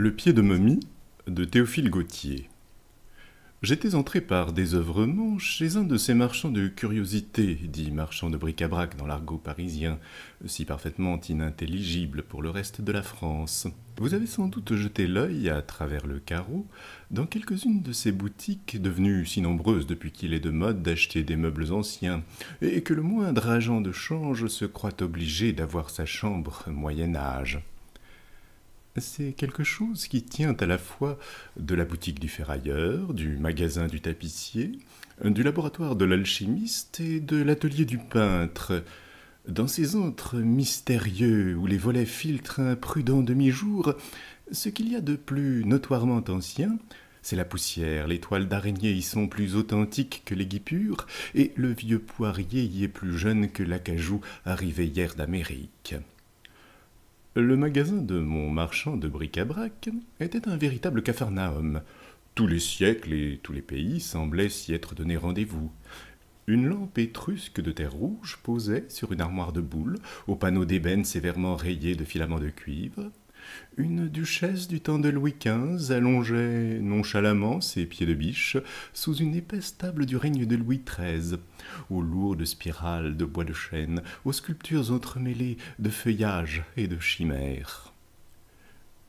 Le pied de momie de Théophile Gautier. J'étais entré par désœuvrement chez un de ces marchands de curiosités, dit marchand de bric-à-brac dans l'argot parisien, si parfaitement inintelligible pour le reste de la France. Vous avez sans doute jeté l'œil, à travers le carreau, dans quelques-unes de ces boutiques, devenues si nombreuses depuis qu'il est de mode d'acheter des meubles anciens, et que le moindre agent de change se croit obligé d'avoir sa chambre Moyen-Âge. C'est quelque chose qui tient à la fois de la boutique du ferrailleur, du magasin du tapissier, du laboratoire de l'alchimiste et de l'atelier du peintre. Dans ces antres mystérieux où les volets filtrent un prudent demi-jour, ce qu'il y a de plus notoirement ancien, c'est la poussière, les toiles d'araignée y sont plus authentiques que les guipures, et le vieux poirier y est plus jeune que l'acajou arrivé hier d'Amérique. Le magasin de mon marchand de bric-à-brac était un véritable capharnaüm. Tous les siècles et tous les pays semblaient s'y être donné rendez-vous. Une lampe étrusque de terre rouge posait sur une armoire de boules aux panneaux d'ébène sévèrement rayés de filaments de cuivre, une duchesse du temps de Louis XV allongeait nonchalamment ses pieds de biche sous une épaisse table du règne de Louis XIII, aux lourdes spirales de bois de chêne, aux sculptures entremêlées de feuillages et de chimères.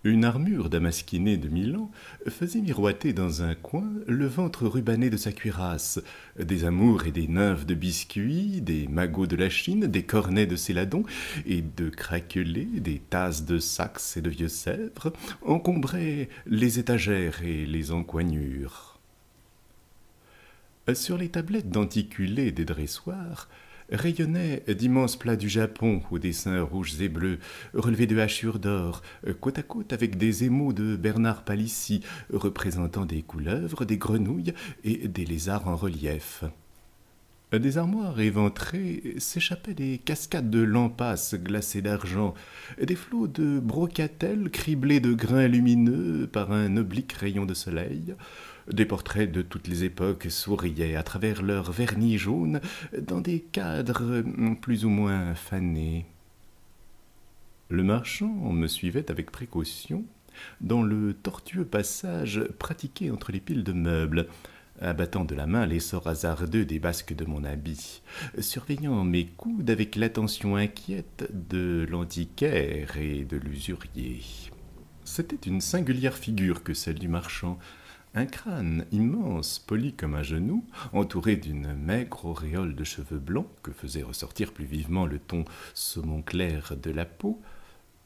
Une armure damasquinée de Milan faisait miroiter dans un coin le ventre rubané de sa cuirasse, des amours et des nymphes de biscuits, des magots de la Chine, des cornets de céladon et de craquelés, des tasses de saxe et de vieux sèvres, encombraient les étagères et les encoignures. Sur les tablettes denticulées des dressoirs, rayonnaient d'immenses plats du Japon aux dessins rouges et bleus, relevés de hachures d'or, côte à côte avec des émaux de Bernard Palissy, représentant des couleuvres, des grenouilles et des lézards en relief. Des armoires éventrées s'échappaient des cascades de lampasses glacées d'argent, des flots de brocatelles criblés de grains lumineux par un oblique rayon de soleil, des portraits de toutes les époques souriaient à travers leur vernis jaune dans des cadres plus ou moins fanés. Le marchand me suivait avec précaution dans le tortueux passage pratiqué entre les piles de meubles, abattant de la main l'essor hasardeux des basques de mon habit, surveillant mes coudes avec l'attention inquiète de l'antiquaire et de l'usurier. C'était une singulière figure que celle du marchand, un crâne immense, poli comme un genou, entouré d'une maigre auréole de cheveux blancs que faisait ressortir plus vivement le ton saumon clair de la peau,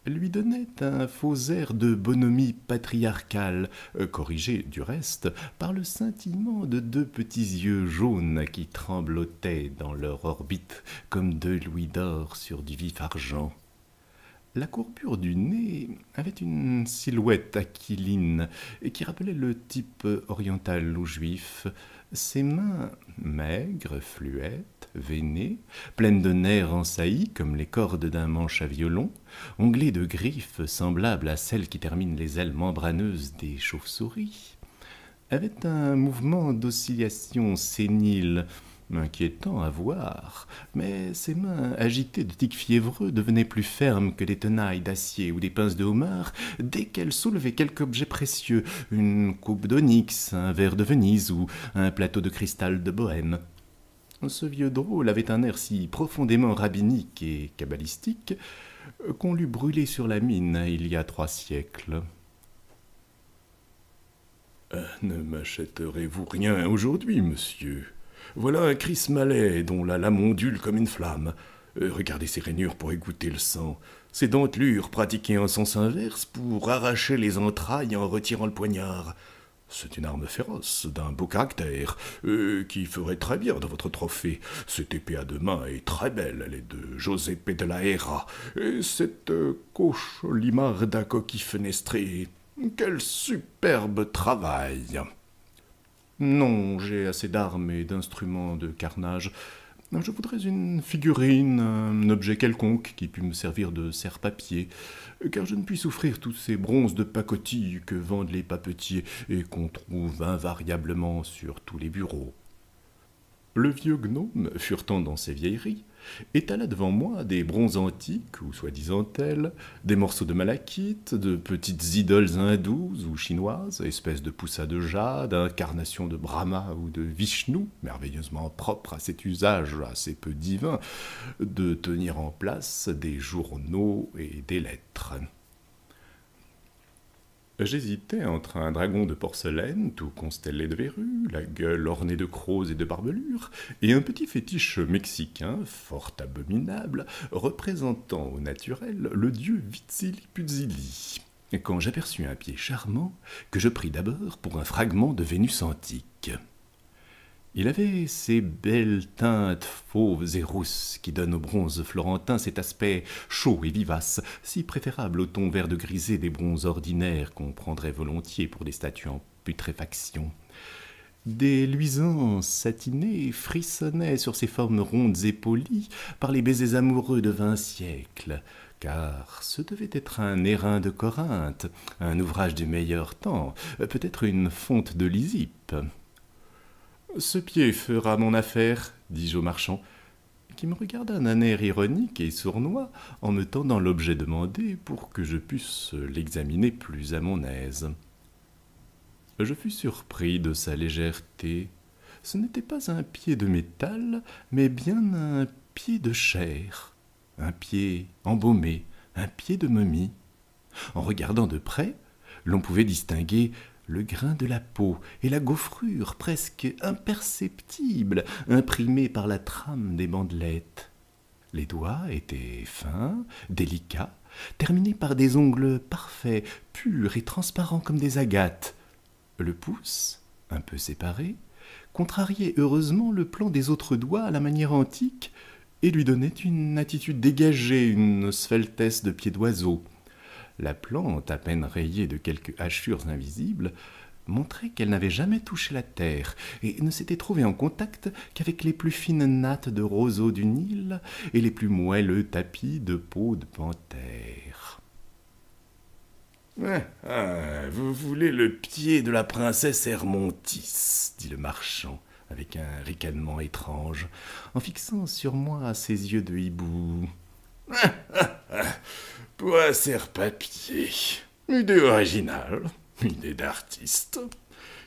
lui donnait un faux air de bonhomie patriarcale, euh, corrigé du reste par le scintillement de deux petits yeux jaunes qui tremblotaient dans leur orbite comme deux louis d'or sur du vif argent. La courbure du nez avait une silhouette aquiline qui rappelait le type oriental ou juif. Ses mains, maigres, fluettes, veinées, pleines de nerfs en saillie comme les cordes d'un manche à violon, onglées de griffes semblables à celles qui terminent les ailes membraneuses des chauves-souris, avaient un mouvement d'oscillation sénile Inquiétant à voir, mais ses mains, agitées de tic fiévreux, devenaient plus fermes que des tenailles d'acier ou des pinces de homard dès qu'elles soulevaient quelque objet précieux, une coupe d'onyx, un verre de Venise ou un plateau de cristal de Bohême. Ce vieux drôle avait un air si profondément rabbinique et cabalistique qu'on l'eût brûlé sur la mine il y a trois siècles. Euh, ne m'achèterez-vous rien aujourd'hui, monsieur voilà un Chris Malais dont la lame ondule comme une flamme. Euh, regardez ses rainures pour égoutter le sang. Ses dentelures pratiquées en sens inverse pour arracher les entrailles en retirant le poignard. C'est une arme féroce, d'un beau caractère, euh, qui ferait très bien dans votre trophée. Cette épée à deux mains est très belle, elle est de Giuseppe de la Hera. Et cette euh, coche limarde à coquille fenestrée, quel superbe travail non, j'ai assez d'armes et d'instruments de carnage. Je voudrais une figurine, un objet quelconque qui pût me servir de serre-papier, car je ne puis souffrir tous ces bronzes de pacotille que vendent les papetiers et qu'on trouve invariablement sur tous les bureaux. Le vieux gnome, furetant dans ses vieilleries, étala devant moi des bronzes antiques, ou soi-disant tels, des morceaux de malachite, de petites idoles hindous ou chinoises, espèces de poussas de jade, incarnations de Brahma ou de Vishnu, merveilleusement propres à cet usage assez peu divin de tenir en place des journaux et des lettres. J'hésitais entre un dragon de porcelaine, tout constellé de verrues, la gueule ornée de crocs et de barbelures, et un petit fétiche mexicain, fort abominable, représentant au naturel le dieu Vitzilipuzili. Quand j'aperçus un pied charmant, que je pris d'abord pour un fragment de Vénus antique. Il avait ces belles teintes fauves et rousses qui donnent au bronze florentin cet aspect chaud et vivace, si préférable au ton vert de grisé des bronzes ordinaires qu'on prendrait volontiers pour des statues en putréfaction. Des luisants satinés frissonnaient sur ses formes rondes et polies par les baisers amoureux de vingt siècles, car ce devait être un airain de Corinthe, un ouvrage du meilleur temps, peut-être une fonte de Lysippe. Ce pied fera mon affaire, dis-je au marchand, qui me regarda d'un air ironique et sournois en me tendant l'objet demandé pour que je pusse l'examiner plus à mon aise. Je fus surpris de sa légèreté. Ce n'était pas un pied de métal, mais bien un pied de chair, un pied embaumé, un pied de momie. En regardant de près, l'on pouvait distinguer le grain de la peau et la gaufrure presque imperceptible imprimée par la trame des bandelettes. Les doigts étaient fins, délicats, terminés par des ongles parfaits, purs et transparents comme des agates. Le pouce, un peu séparé, contrariait heureusement le plan des autres doigts à la manière antique et lui donnait une attitude dégagée, une sveltesse de pied d'oiseau. La plante, à peine rayée de quelques hachures invisibles, montrait qu'elle n'avait jamais touché la terre et ne s'était trouvée en contact qu'avec les plus fines nattes de roseaux du Nil et les plus moelleux tapis de peau de panthère. Ah, ah, vous voulez le pied de la princesse Hermontis, dit le marchand avec un ricanement étrange, en fixant sur moi ses yeux de hibou. Ah, ah, ah un serre-papier. Idée originale, idée d'artiste,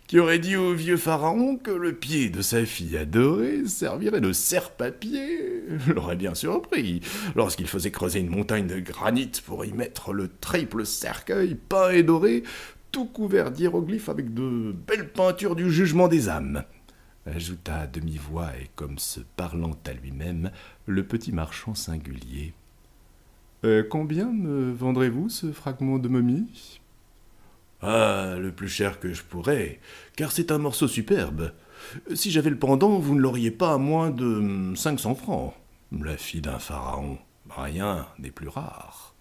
qui aurait dit au vieux pharaon que le pied de sa fille adorée servirait de serre-papier, l'aurait bien surpris, lorsqu'il faisait creuser une montagne de granit pour y mettre le triple cercueil peint et doré, tout couvert d'hiéroglyphes avec de belles peintures du jugement des âmes ajouta à demi-voix et comme se parlant à lui-même le petit marchand singulier. Euh, combien me vendrez-vous ce fragment de momie Ah, le plus cher que je pourrais, car c'est un morceau superbe. Si j'avais le pendant, vous ne l'auriez pas à moins de 500 hum, francs. La fille d'un pharaon, rien n'est plus rare.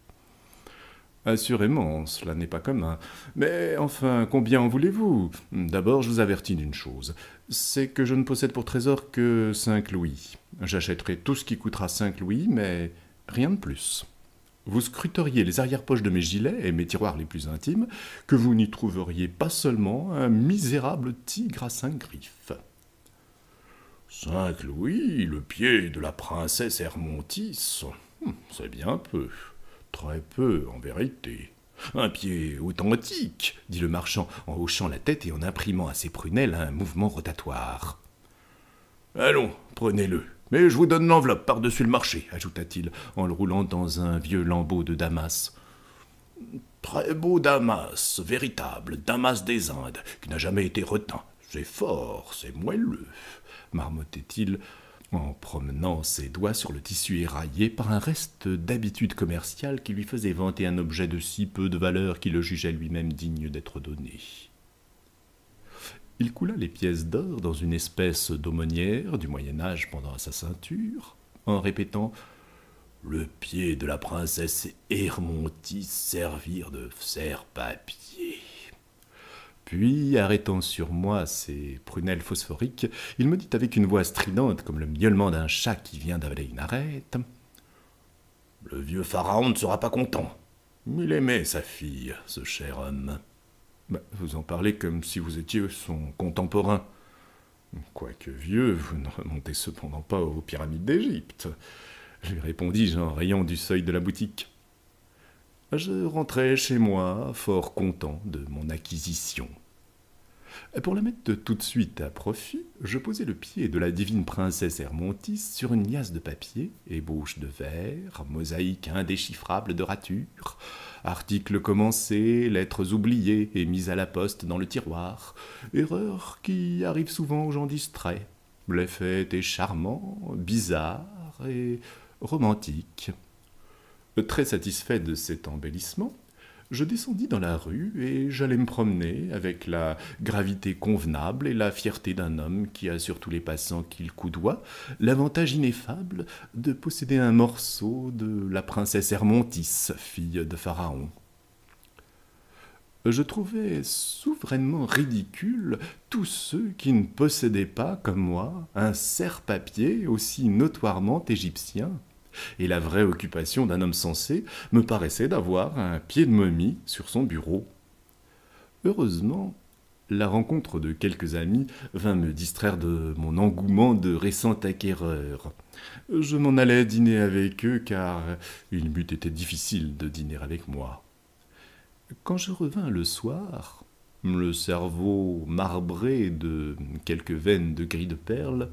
Assurément, cela n'est pas commun. Mais enfin, combien en voulez-vous D'abord, je vous avertis d'une chose. C'est que je ne possède pour trésor que cinq louis. J'achèterai tout ce qui coûtera cinq louis, mais rien de plus vous scruteriez les arrière-poches de mes gilets et mes tiroirs les plus intimes, que vous n'y trouveriez pas seulement un misérable tigre à cinq griffes. Cinq louis, le pied de la princesse Hermontis, hum, c'est bien peu, très peu en vérité. Un pied authentique, dit le marchand en hochant la tête et en imprimant à ses prunelles un mouvement rotatoire. Allons, prenez-le, mais je vous donne l'enveloppe par-dessus le marché, ajouta-t-il, en le roulant dans un vieux lambeau de Damas. Très beau Damas, véritable Damas des Indes, qui n'a jamais été retint. C'est fort, c'est moelleux, marmottait-il en promenant ses doigts sur le tissu éraillé par un reste d'habitude commerciale qui lui faisait vanter un objet de si peu de valeur qu'il le jugeait lui-même digne d'être donné. Il coula les pièces d'or dans une espèce d'aumônière du Moyen Âge pendant sa ceinture, en répétant Le pied de la princesse Hermontis servir de serre-papier. Puis, arrêtant sur moi ses prunelles phosphoriques, il me dit avec une voix stridente comme le miaulement d'un chat qui vient d'avaler une arête Le vieux pharaon ne sera pas content. Il aimait sa fille, ce cher homme. Bah, vous en parlez comme si vous étiez son contemporain. Quoique vieux, vous ne remontez cependant pas aux pyramides d'Égypte, lui répondis-je en riant du seuil de la boutique. Je rentrai chez moi fort content de mon acquisition. Pour la mettre tout de suite à profit, je posai le pied de la divine princesse Hermontis sur une liasse de papier, ébauche de verre, mosaïque indéchiffrable de ratures, articles commencés, lettres oubliées et mises à la poste dans le tiroir, erreur qui arrive souvent aux gens distraits. L'effet était charmant, bizarre et romantique. Très satisfait de cet embellissement, je descendis dans la rue et j'allais me promener avec la gravité convenable et la fierté d'un homme qui a sur tous les passants qu'il coudoie l'avantage ineffable de posséder un morceau de la princesse Hermontis, fille de Pharaon. Je trouvais souverainement ridicule tous ceux qui ne possédaient pas, comme moi, un serre-papier aussi notoirement égyptien et la vraie occupation d'un homme sensé me paraissait d'avoir un pied de momie sur son bureau. Heureusement, la rencontre de quelques amis vint me distraire de mon engouement de récent acquéreur. Je m'en allais dîner avec eux car il m'eût été difficile de dîner avec moi. Quand je revins le soir, le cerveau marbré de quelques veines de gris de perles,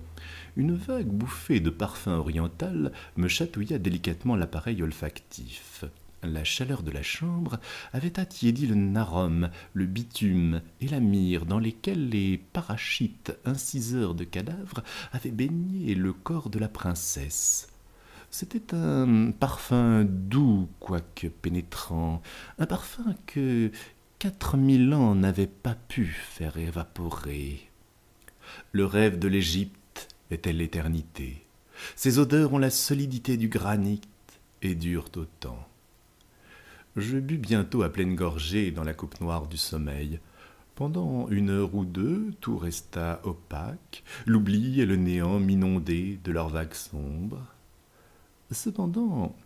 une vague bouffée de parfum oriental me chatouilla délicatement l'appareil olfactif. La chaleur de la chambre avait attiédi le narum, le bitume et la myrrhe dans lesquels les parachites inciseurs de cadavres avaient baigné le corps de la princesse. C'était un parfum doux, quoique pénétrant, un parfum que quatre mille ans n'avaient pas pu faire évaporer. Le rêve de l'Égypte est-elle l'éternité. Ces odeurs ont la solidité du granit et durent autant. Je bus bientôt à pleine gorgée dans la coupe noire du sommeil. Pendant une heure ou deux, tout resta opaque, l'oubli et le néant m'inondaient de leurs vagues sombres. Cependant,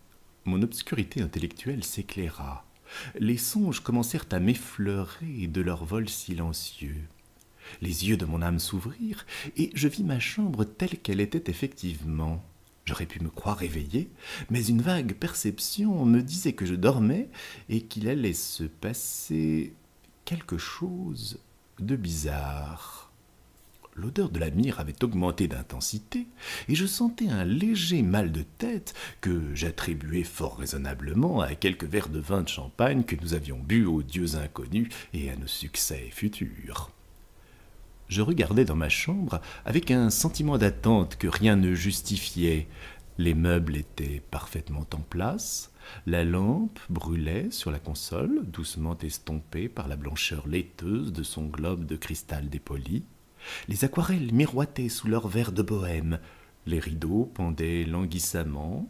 mon obscurité intellectuelle s'éclaira. Les songes commencèrent à m'effleurer de leur vol silencieux les yeux de mon âme s'ouvrirent, et je vis ma chambre telle qu'elle était effectivement. J'aurais pu me croire éveillé, mais une vague perception me disait que je dormais et qu'il allait se passer quelque chose de bizarre. L'odeur de la avait augmenté d'intensité, et je sentais un léger mal de tête que j'attribuais fort raisonnablement à quelques verres de vin de champagne que nous avions bu aux dieux inconnus et à nos succès futurs je regardais dans ma chambre avec un sentiment d'attente que rien ne justifiait. Les meubles étaient parfaitement en place, la lampe brûlait sur la console, doucement estompée par la blancheur laiteuse de son globe de cristal dépoli. Les aquarelles miroitaient sous leur verre de bohème. Les rideaux pendaient languissamment.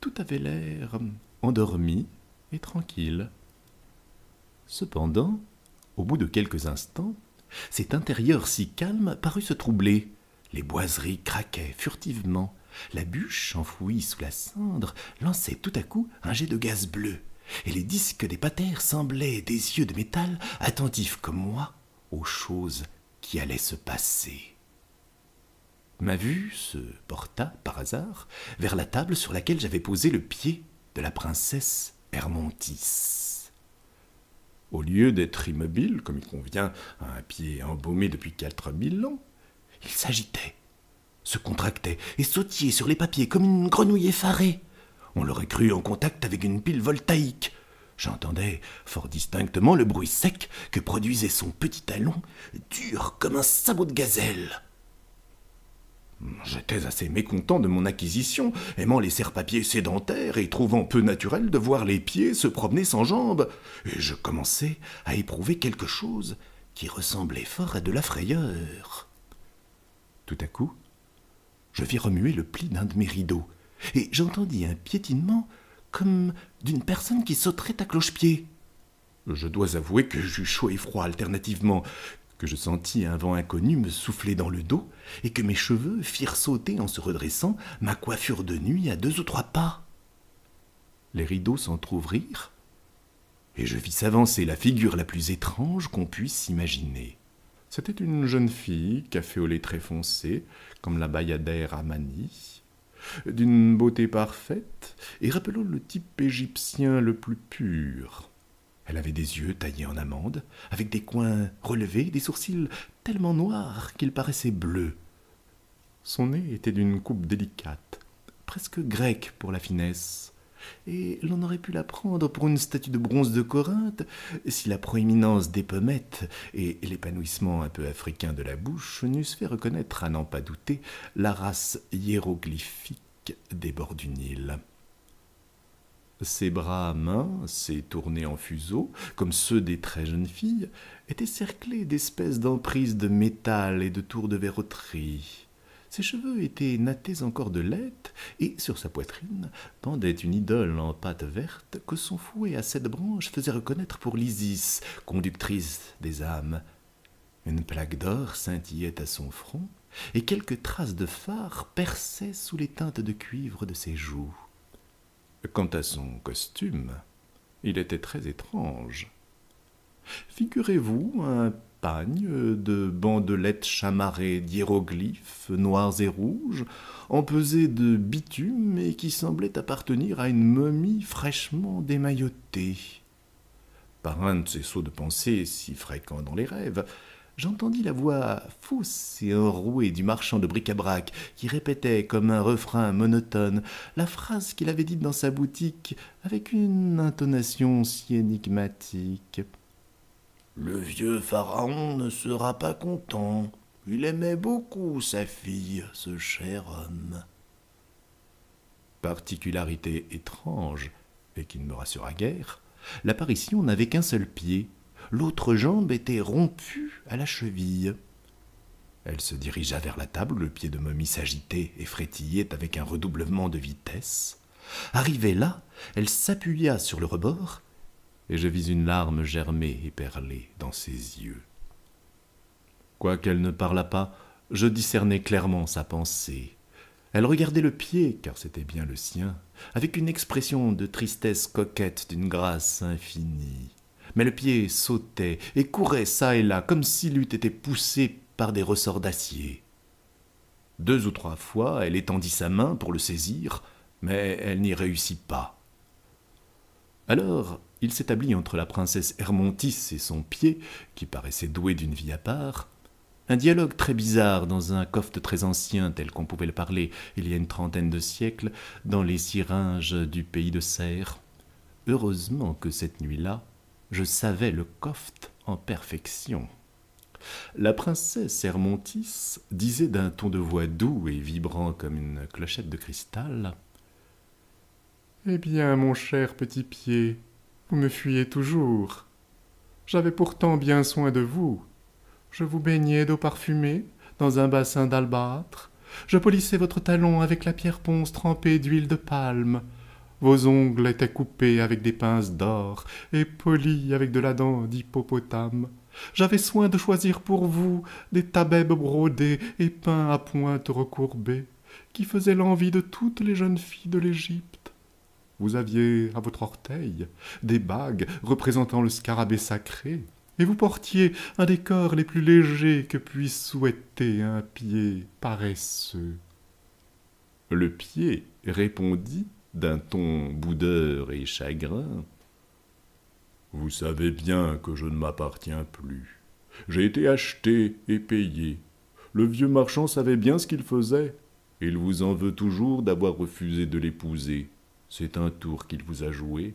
Tout avait l'air endormi et tranquille. Cependant, au bout de quelques instants, cet intérieur si calme parut se troubler. Les boiseries craquaient furtivement. La bûche, enfouie sous la cendre, lançait tout à coup un jet de gaz bleu, et les disques des patères semblaient des yeux de métal, attentifs comme moi aux choses qui allaient se passer. Ma vue se porta, par hasard, vers la table sur laquelle j'avais posé le pied de la princesse Hermontis au lieu d'être immobile, comme il convient à un pied embaumé depuis quatre mille ans, il s'agitait, se contractait et sautillait sur les papiers comme une grenouille effarée. On l'aurait cru en contact avec une pile voltaïque. J'entendais fort distinctement le bruit sec que produisait son petit talon, dur comme un sabot de gazelle. J'étais assez mécontent de mon acquisition, aimant les serre-papiers sédentaires et trouvant peu naturel de voir les pieds se promener sans jambes, et je commençais à éprouver quelque chose qui ressemblait fort à de la frayeur. Tout à coup, je vis remuer le pli d'un de mes rideaux, et j'entendis un piétinement comme d'une personne qui sauterait à cloche-pied. Je dois avouer que j'eus chaud et froid alternativement, que je sentis un vent inconnu me souffler dans le dos et que mes cheveux firent sauter en se redressant ma coiffure de nuit à deux ou trois pas. Les rideaux s'entr'ouvrirent et je vis s'avancer la figure la plus étrange qu'on puisse imaginer. C'était une jeune fille, café au lait très foncé, comme la bayadère à Mani, d'une beauté parfaite et rappelant le type égyptien le plus pur. Elle avait des yeux taillés en amande, avec des coins relevés, des sourcils tellement noirs qu'ils paraissaient bleus. Son nez était d'une coupe délicate, presque grecque pour la finesse, et l'on aurait pu la prendre pour une statue de bronze de Corinthe si la proéminence des pommettes et l'épanouissement un peu africain de la bouche n'eussent fait reconnaître, à n'en pas douter, la race hiéroglyphique des bords du Nil. Ses bras mains, ses tournées en fuseau, comme ceux des très jeunes filles, étaient cerclés d'espèces d'emprises de métal et de tours de verroterie. Ses cheveux étaient nattés encore de laite et sur sa poitrine pendait une idole en pâte verte que son fouet à sept branches faisait reconnaître pour l'Isis, conductrice des âmes. Une plaque d'or scintillait à son front, et quelques traces de phare perçaient sous les teintes de cuivre de ses joues. Quant à son costume, il était très étrange. Figurez-vous un pagne de bandelettes chamarrées d'hiéroglyphes noirs et rouges, empesé de bitume et qui semblait appartenir à une momie fraîchement démaillotée. Par un de ces sauts de pensée si fréquents dans les rêves, j'entendis la voix fausse et enrouée du marchand de bric-à-brac, qui répétait comme un refrain monotone la phrase qu'il avait dite dans sa boutique avec une intonation si énigmatique. Le vieux Pharaon ne sera pas content. Il aimait beaucoup sa fille, ce cher homme. Particularité étrange, et qui ne me rassura guère, l'apparition n'avait qu'un seul pied, l'autre jambe était rompue à la cheville. Elle se dirigea vers la table, le pied de momie s'agitait et frétillait avec un redoublement de vitesse. Arrivée là, elle s'appuya sur le rebord, et je vis une larme germer et perler dans ses yeux. Quoiqu'elle ne parlât pas, je discernai clairement sa pensée. Elle regardait le pied, car c'était bien le sien, avec une expression de tristesse coquette d'une grâce infinie mais le pied sautait et courait çà et là comme s'il eût été poussé par des ressorts d'acier. Deux ou trois fois, elle étendit sa main pour le saisir, mais elle n'y réussit pas. Alors, il s'établit entre la princesse Hermontis et son pied, qui paraissait doué d'une vie à part, un dialogue très bizarre dans un coffre très ancien tel qu'on pouvait le parler il y a une trentaine de siècles dans les syringes du pays de Serre. Heureusement que cette nuit-là, je savais le coft en perfection. La princesse Hermontis disait d'un ton de voix doux et vibrant comme une clochette de cristal Eh bien, mon cher petit pied, vous me fuyez toujours. J'avais pourtant bien soin de vous. Je vous baignais d'eau parfumée dans un bassin d'albâtre. Je polissais votre talon avec la pierre ponce trempée d'huile de palme. Vos ongles étaient coupés avec des pinces d'or et polis avec de la dent d'hippopotame. J'avais soin de choisir pour vous des tabèbes brodés et peints à pointe recourbées, qui faisaient l'envie de toutes les jeunes filles de l'Égypte. Vous aviez à votre orteil des bagues représentant le scarabée sacré, et vous portiez un des corps les plus légers que puisse souhaiter un pied paresseux. Le pied répondit d'un ton boudeur et chagrin. Vous savez bien que je ne m'appartiens plus. J'ai été acheté et payé. Le vieux marchand savait bien ce qu'il faisait. Il vous en veut toujours d'avoir refusé de l'épouser. C'est un tour qu'il vous a joué.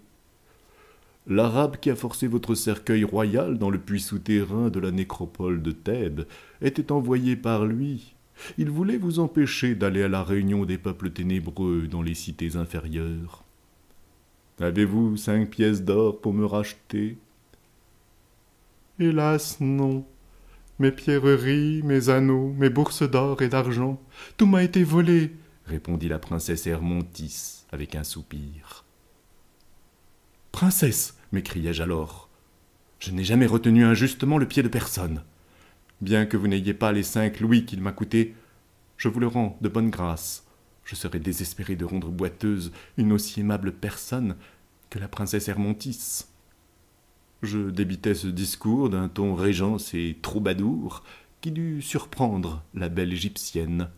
L'arabe qui a forcé votre cercueil royal dans le puits souterrain de la nécropole de Thèbes était envoyé par lui il voulait vous empêcher d'aller à la réunion des peuples ténébreux dans les cités inférieures. Avez-vous cinq pièces d'or pour me racheter Hélas, non. Mes pierreries, mes anneaux, mes bourses d'or et d'argent, tout m'a été volé, répondit la princesse Hermontis avec un soupir. Princesse, m'écriai-je alors, je n'ai jamais retenu injustement le pied de personne. Bien que vous n'ayez pas les cinq louis qu'il m'a coûté, je vous le rends de bonne grâce. Je serais désespéré de rendre boiteuse une aussi aimable personne que la princesse Hermontis. Je débitais ce discours d'un ton régence et troubadour qui dut surprendre la belle égyptienne.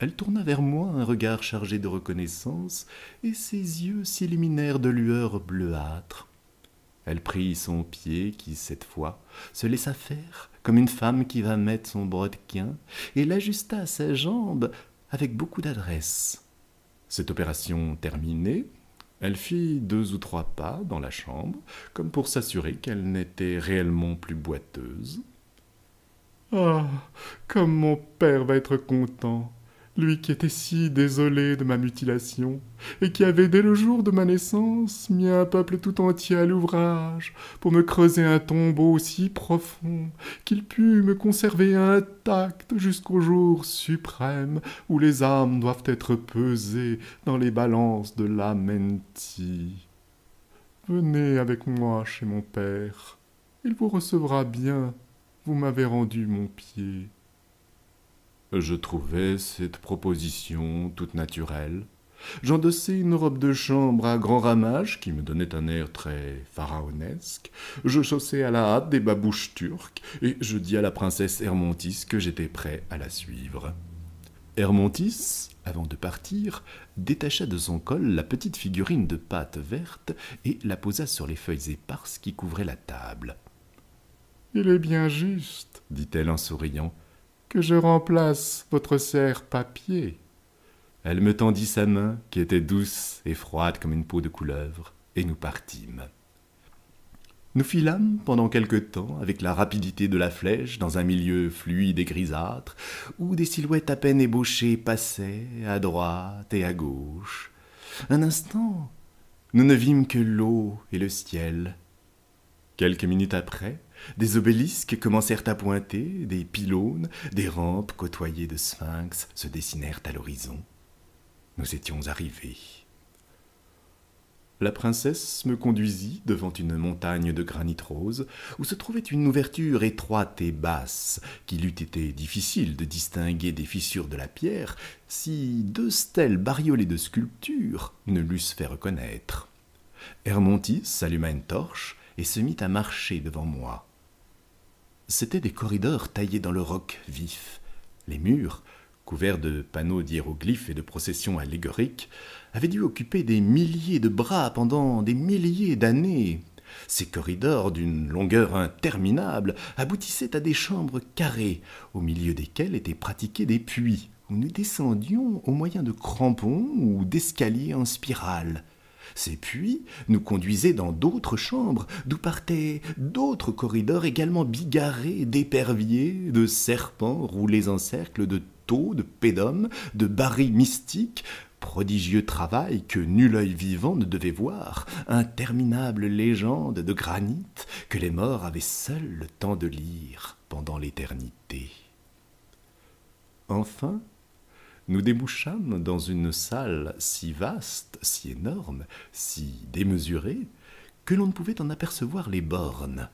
Elle tourna vers moi un regard chargé de reconnaissance, et ses yeux s'illuminèrent de lueurs bleuâtres. Elle prit son pied qui, cette fois, se laissa faire, comme une femme qui va mettre son brodequin, et l'ajusta à sa jambe avec beaucoup d'adresse. Cette opération terminée, elle fit deux ou trois pas dans la chambre, comme pour s'assurer qu'elle n'était réellement plus boiteuse. Ah. Comme mon père va être content lui qui était si désolé de ma mutilation, et qui avait dès le jour de ma naissance mis un peuple tout entier à l'ouvrage pour me creuser un tombeau si profond qu'il pût me conserver intact jusqu'au jour suprême où les âmes doivent être pesées dans les balances de l'amenti. Venez avec moi chez mon père, il vous recevra bien, vous m'avez rendu mon pied. Je trouvais cette proposition toute naturelle. J'endossai une robe de chambre à grand ramage qui me donnait un air très pharaonesque. Je chaussai à la hâte des babouches turques et je dis à la princesse Hermontis que j'étais prêt à la suivre. Hermontis, avant de partir, détacha de son col la petite figurine de pâte verte et la posa sur les feuilles éparses qui couvraient la table. Il est bien juste, dit-elle en souriant, que je remplace votre serre papier. Elle me tendit sa main, qui était douce et froide comme une peau de couleuvre, et nous partîmes. Nous filâmes pendant quelque temps avec la rapidité de la flèche dans un milieu fluide et grisâtre, où des silhouettes à peine ébauchées passaient à droite et à gauche. Un instant, nous ne vîmes que l'eau et le ciel. Quelques minutes après, des obélisques commencèrent à pointer, des pylônes, des rampes côtoyées de sphinx se dessinèrent à l'horizon. Nous étions arrivés. La princesse me conduisit devant une montagne de granit rose, où se trouvait une ouverture étroite et basse, qu'il eût été difficile de distinguer des fissures de la pierre si deux stèles bariolées de sculptures ne l'eussent fait reconnaître. Hermontis alluma une torche et se mit à marcher devant moi. C'étaient des corridors taillés dans le roc vif. Les murs, couverts de panneaux d'hiéroglyphes et de processions allégoriques, avaient dû occuper des milliers de bras pendant des milliers d'années. Ces corridors, d'une longueur interminable, aboutissaient à des chambres carrées, au milieu desquelles étaient pratiqués des puits, où nous descendions au moyen de crampons ou d'escaliers en spirale. Ces puits nous conduisaient dans d'autres chambres, d'où partaient d'autres corridors également bigarrés d'éperviers, de serpents roulés en cercle, de taux, de pédomes, de barils mystiques, prodigieux travail que nul œil vivant ne devait voir, interminable légende de granit que les morts avaient seuls le temps de lire pendant l'éternité. Enfin, nous débouchâmes dans une salle si vaste, si énorme, si démesurée, que l'on ne pouvait en apercevoir les bornes.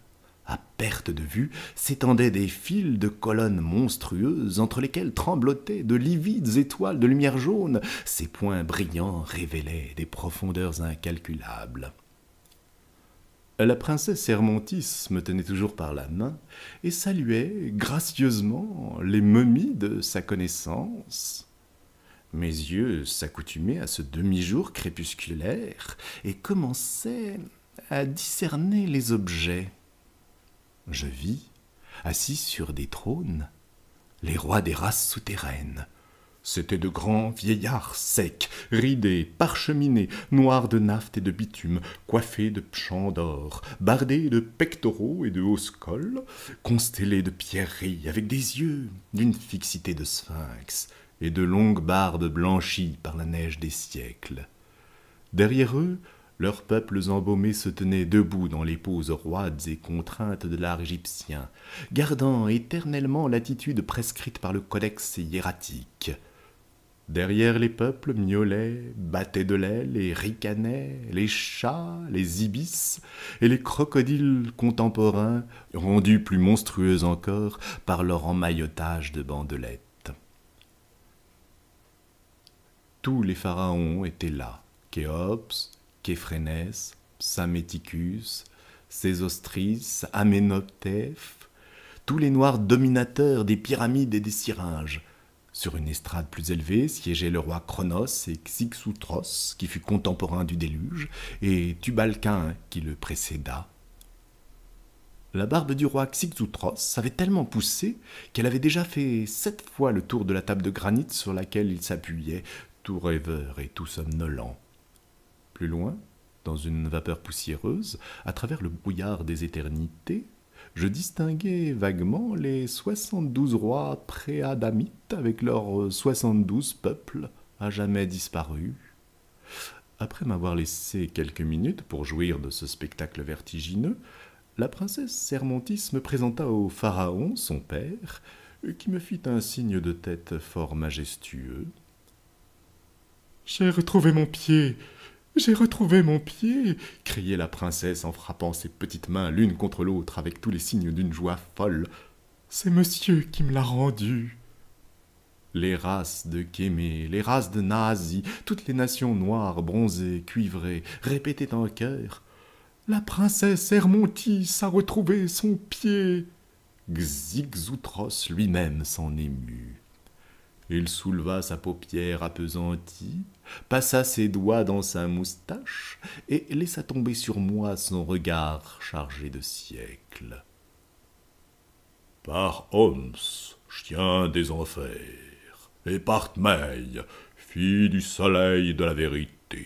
À perte de vue s'étendaient des fils de colonnes monstrueuses entre lesquelles tremblotaient de livides étoiles de lumière jaune. Ces points brillants révélaient des profondeurs incalculables. La princesse Hermontis me tenait toujours par la main et saluait gracieusement les momies de sa connaissance. Mes yeux s'accoutumaient à ce demi-jour crépusculaire et commençaient à discerner les objets. Je vis, assis sur des trônes, les rois des races souterraines. C'étaient de grands vieillards secs, ridés, parcheminés, noirs de naphte et de bitume, coiffés de pchans d'or, bardés de pectoraux et de hausses cols, constellés de pierreries, avec des yeux d'une fixité de sphinx, et de longues barbes blanchies par la neige des siècles. Derrière eux, leurs peuples embaumés se tenaient debout dans les poses roides et contraintes de l'art égyptien, gardant éternellement l'attitude prescrite par le codex hiératique. Derrière les peuples miaulaient, battaient de l'aile et ricanaient les chats, les ibis et les crocodiles contemporains, rendus plus monstrueux encore par leur emmaillotage de bandelettes. tous les pharaons étaient là. Khéops, Képhrenès, Psaméticus, Sésostris, Amenhotep, tous les noirs dominateurs des pyramides et des syringes. Sur une estrade plus élevée siégeaient le roi Cronos et Xixoutros, qui fut contemporain du déluge, et Tubalquin qui le précéda. La barbe du roi Xixoutros avait tellement poussé qu'elle avait déjà fait sept fois le tour de la table de granit sur laquelle il s'appuyait, tout rêveur et tout somnolent. Plus loin, dans une vapeur poussiéreuse, à travers le brouillard des éternités, je distinguais vaguement les soixante-douze rois préadamites avec leurs soixante-douze peuples à jamais disparus. Après m'avoir laissé quelques minutes pour jouir de ce spectacle vertigineux, la princesse Sermontis me présenta au pharaon, son père, qui me fit un signe de tête fort majestueux, j'ai retrouvé mon pied. J'ai retrouvé mon pied. criait la princesse en frappant ses petites mains l'une contre l'autre avec tous les signes d'une joie folle. C'est monsieur qui me l'a rendu. Les races de Kémé, les races de Nazi, toutes les nations noires, bronzées, cuivrées, répétaient en chœur. La princesse Hermontis a retrouvé son pied. Xixoutros lui-même s'en émut. Il souleva sa paupière appesantie, passa ses doigts dans sa moustache et laissa tomber sur moi son regard chargé de siècles. Par Homs, chien des enfers, et par Tmei, fille du soleil de la vérité.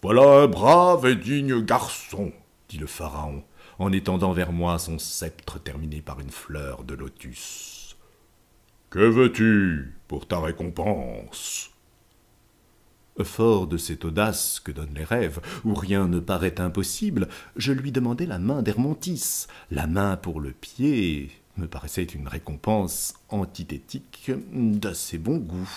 Voilà un brave et digne garçon, dit le pharaon, en étendant vers moi son sceptre terminé par une fleur de lotus. Que veux-tu pour ta récompense Fort de cette audace que donnent les rêves, où rien ne paraît impossible, je lui demandai la main d'Hermontis. La main pour le pied me paraissait une récompense antithétique d'assez bon goût.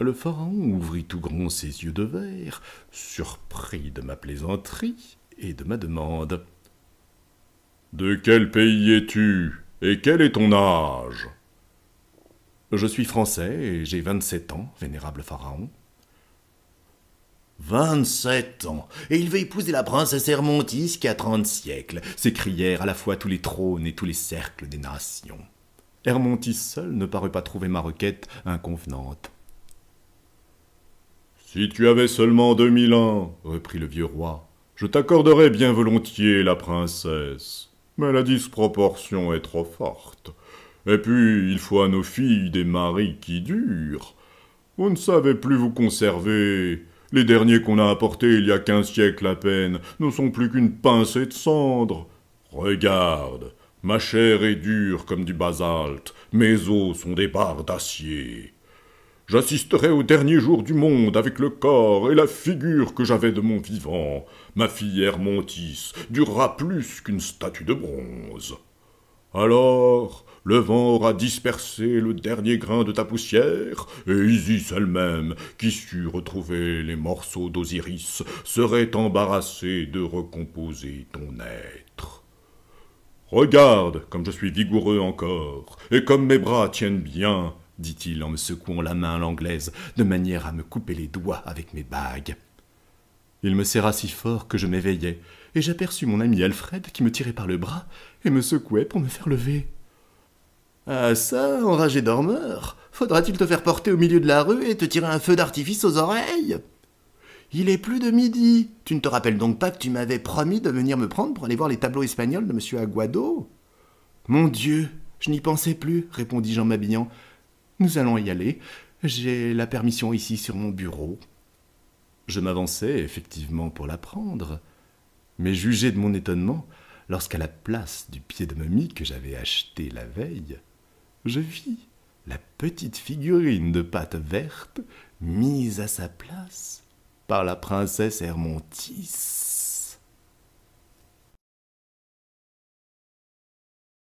Le pharaon ouvrit tout grand ses yeux de verre, surpris de ma plaisanterie et de ma demande. De quel pays es-tu et quel est ton âge je suis français et j'ai vingt-sept ans, vénérable pharaon. »« Vingt-sept ans, et il veut épouser la princesse Hermontis qui a trente siècles, s'écrièrent à la fois tous les trônes et tous les cercles des nations. Hermontis seul ne parut pas trouver ma requête inconvenante. Si tu avais seulement deux mille ans, reprit le vieux roi, je t'accorderais bien volontiers la princesse. Mais la disproportion est trop forte. Et puis, il faut à nos filles des maris qui durent. Vous ne savez plus vous conserver. Les derniers qu'on a apportés il y a quinze siècles à peine ne sont plus qu'une pincée de cendre. Regarde, ma chair est dure comme du basalte, mes os sont des barres d'acier. J'assisterai aux dernier jour du monde avec le corps et la figure que j'avais de mon vivant. Ma fille Hermontis durera plus qu'une statue de bronze. Alors, le vent aura dispersé le dernier grain de ta poussière, et Isis elle-même, qui sut retrouver les morceaux d'Osiris, serait embarrassée de recomposer ton être. Regarde comme je suis vigoureux encore, et comme mes bras tiennent bien, dit-il en me secouant la main à l'anglaise, de manière à me couper les doigts avec mes bagues. Il me serra si fort que je m'éveillai, et j'aperçus mon ami Alfred qui me tirait par le bras et me secouait pour me faire lever. Ah ça, enragé dormeur, faudra-t-il te faire porter au milieu de la rue et te tirer un feu d'artifice aux oreilles Il est plus de midi. Tu ne te rappelles donc pas que tu m'avais promis de venir me prendre pour aller voir les tableaux espagnols de monsieur Aguado Mon Dieu, je n'y pensais plus, répondit Jean m'habillant. Nous allons y aller. J'ai la permission ici sur mon bureau. Je m'avançais effectivement pour la prendre, mais jugez de mon étonnement lorsqu'à la place du pied de momie que j'avais acheté la veille, je vis la petite figurine de pâte verte mise à sa place par la princesse Hermontis.